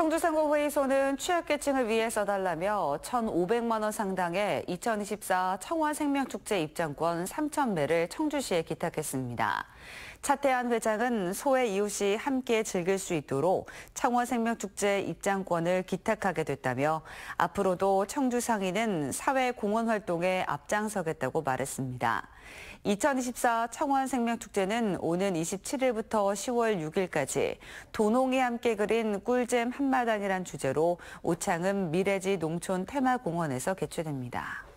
청주상공회의소는 취약계층을 위해 써달라며 1,500만 원 상당의 2024 청원생명축제 입장권 3,000매를 청주시에 기탁했습니다. 차태한 회장은 소외 이웃이 함께 즐길 수 있도록 청원생명축제 입장권을 기탁하게 됐다며 앞으로도 청주 상인은 사회 공헌 활동에 앞장서겠다고 말했습니다. 2024 청원생명축제는 오는 27일부터 10월 6일까지 도농이 함께 그린 꿀잼 한 마단이란 주제로 오창은 미래지 농촌 테마공원에서 개최됩니다.